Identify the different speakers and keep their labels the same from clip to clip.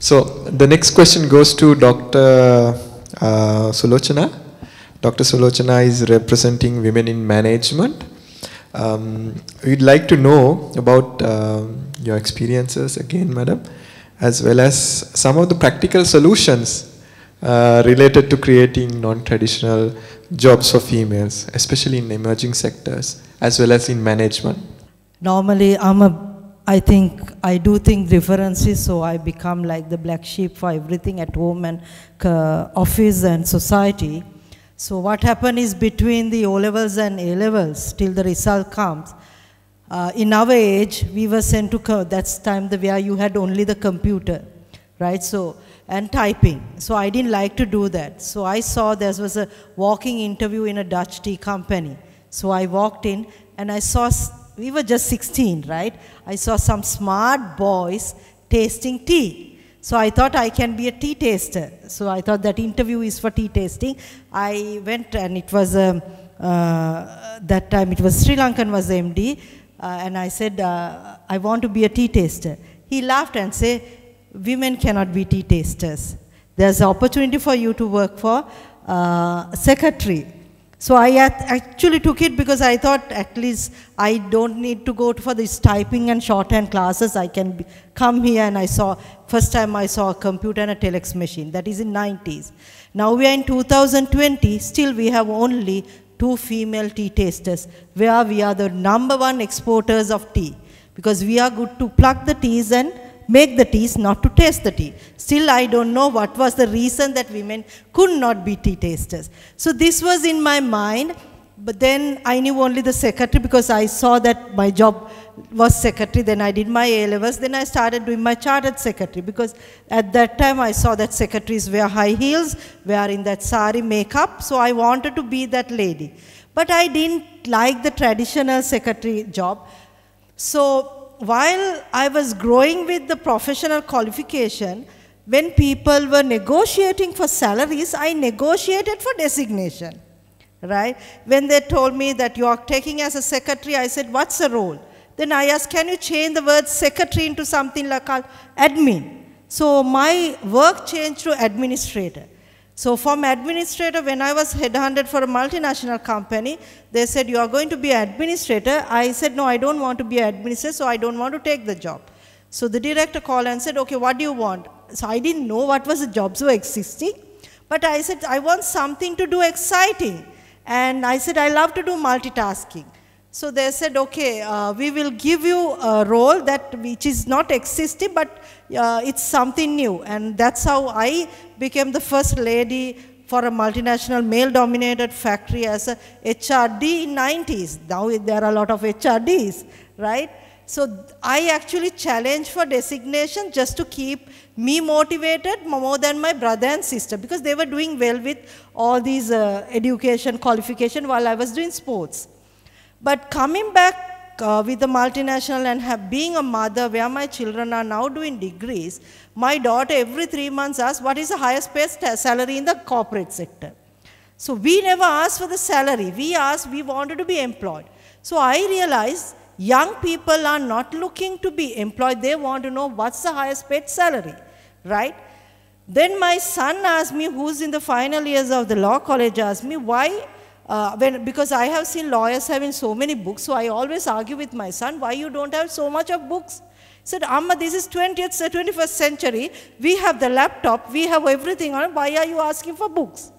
Speaker 1: So the next question goes to Dr. Uh, Sulochana. Dr. Sulochana is representing women in management. Um, we'd like to know about uh, your experiences again, madam, as well as some of the practical solutions uh, related to creating non-traditional jobs for females, especially in emerging sectors, as well as in management. Normally, I'm a I think I do think differences, so I become like the black sheep for everything at home and uh, office and society. So what happened is between the O levels and A levels till the result comes. Uh, in our age, we were sent to that's time the where you had only the computer, right? So and typing. So I didn't like to do that. So I saw there was a walking interview in a Dutch tea company. So I walked in and I saw we were just 16, right? I saw some smart boys tasting tea. So I thought I can be a tea taster. So I thought that interview is for tea tasting. I went and it was, um, uh, that time it was Sri Lankan was MD. Uh, and I said, uh, I want to be a tea taster. He laughed and said, women cannot be tea tasters. There's an opportunity for you to work for uh, secretary so I actually took it because I thought at least I don't need to go for these typing and shorthand classes. I can come here and I saw, first time I saw a computer and a telex machine. That is in 90s. Now we are in 2020, still we have only two female tea tasters where we are the number one exporters of tea because we are good to pluck the teas and make the teas, not to taste the tea. Still, I don't know what was the reason that women could not be tea tasters. So this was in my mind, but then I knew only the secretary because I saw that my job was secretary, then I did my A-levels, then I started doing my chartered secretary because at that time I saw that secretaries wear high heels, wear in that sari makeup, so I wanted to be that lady. But I didn't like the traditional secretary job. So while I was growing with the professional qualification, when people were negotiating for salaries, I negotiated for designation, right? When they told me that you are taking as a secretary, I said, what's the role? Then I asked, can you change the word secretary into something like admin? So my work changed to administrator. So from administrator, when I was headhunted for a multinational company, they said, you are going to be administrator. I said, no, I don't want to be administrator, so I don't want to take the job. So the director called and said, okay, what do you want? So I didn't know what was the jobs were existing, but I said, I want something to do exciting. And I said, I love to do multitasking. So they said, okay, uh, we will give you a role that which is not existing, but uh, it's something new. And that's how I became the first lady for a multinational male-dominated factory as a HRD in 90s. Now there are a lot of HRDs, right? So I actually challenged for designation just to keep me motivated more than my brother and sister because they were doing well with all these uh, education qualification while I was doing sports. But coming back uh, with the multinational and have, being a mother where my children are now doing degrees, my daughter every three months asks, what is the highest paid salary in the corporate sector? So we never asked for the salary. We asked, we wanted to be employed. So I realized young people are not looking to be employed. They want to know what's the highest paid salary, right? Then my son asked me, who's in the final years of the law college, asked me, why uh, when, because I have seen lawyers having so many books, so I always argue with my son, why you don't have so much of books? He said, Amma, this is 20th, 21st century, we have the laptop, we have everything, why are you asking for books?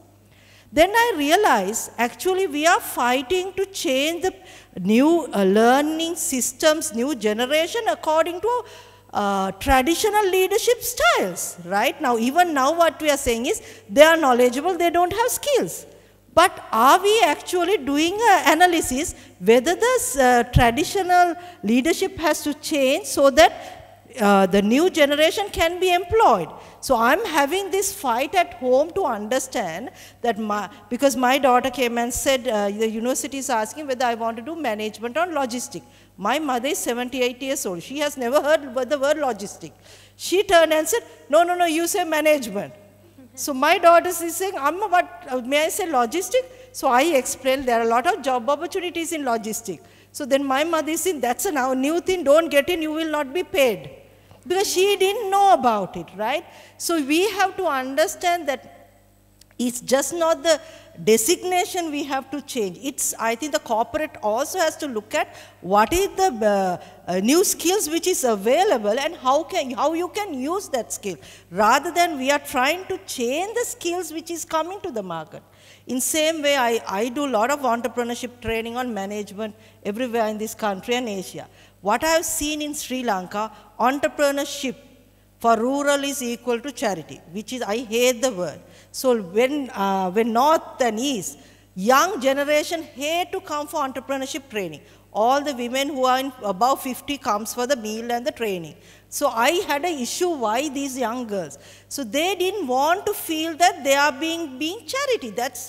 Speaker 1: Then I realized, actually we are fighting to change the new uh, learning systems, new generation according to uh, traditional leadership styles, right? Now, even now what we are saying is, they are knowledgeable, they don't have skills. But are we actually doing an analysis whether the uh, traditional leadership has to change so that uh, the new generation can be employed? So I'm having this fight at home to understand that my, because my daughter came and said, uh, the university is asking whether I want to do management or logistic. My mother is 78 years old. She has never heard the word logistic. She turned and said, no, no, no, you say management. So my daughter is saying, Amma, what, uh, may I say logistic? So I explained there are a lot of job opportunities in logistic. So then my mother is saying, that's a new thing, don't get in, you will not be paid. Because she didn't know about it, right? So we have to understand that it's just not the designation we have to change. It's, I think the corporate also has to look at what is the uh, uh, new skills which is available and how, can, how you can use that skill. Rather than we are trying to change the skills which is coming to the market. In same way, I, I do a lot of entrepreneurship training on management everywhere in this country and Asia. What I have seen in Sri Lanka, entrepreneurship for rural is equal to charity, which is, I hate the word. So when, uh, when North and East, young generation hate to come for entrepreneurship training. All the women who are in above 50 comes for the meal and the training. So I had an issue why these young girls. So they didn't want to feel that they are being being charity. That's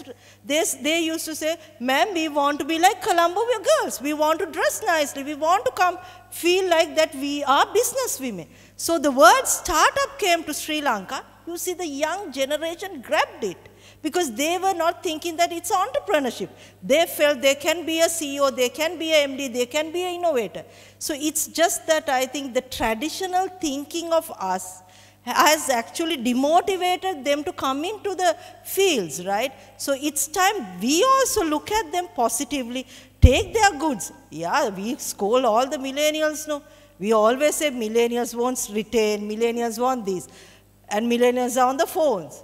Speaker 1: they, they used to say, ma'am, we want to be like Colombo girls. We want to dress nicely. We want to come feel like that we are business women. So the word startup came to Sri Lanka. You see, the young generation grabbed it because they were not thinking that it's entrepreneurship. They felt they can be a CEO, they can be a MD, they can be an innovator. So it's just that I think the traditional thinking of us has actually demotivated them to come into the fields, right? So it's time we also look at them positively, take their goods. Yeah, we scold all the millennials, no? We always say millennials won't retain, millennials want this, and millennials are on the phones.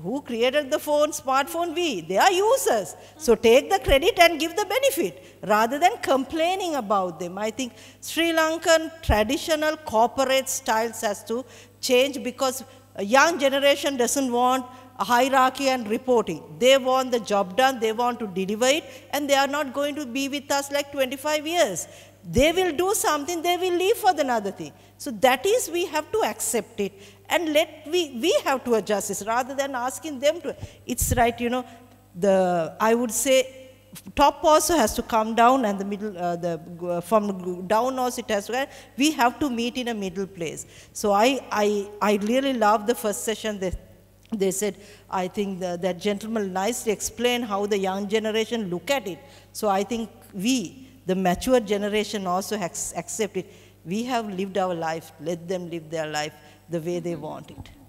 Speaker 1: Who created the phone, smartphone? We. They are users. So take the credit and give the benefit rather than complaining about them. I think Sri Lankan traditional corporate styles has to change because a young generation doesn't want hierarchy and reporting. They want the job done, they want to deliver it, and they are not going to be with us like 25 years they will do something, they will leave for another thing. So that is we have to accept it and let we, we have to adjust this rather than asking them to. It's right, you know, the, I would say top also has to come down and the middle, uh, the, uh, from down also it has to, we have to meet in a middle place. So I, I, I really love the first session they, they said, I think the, that gentleman nicely explained how the young generation look at it. So I think we, the mature generation also accept it. We have lived our life, let them live their life the way they mm-hmm. want it.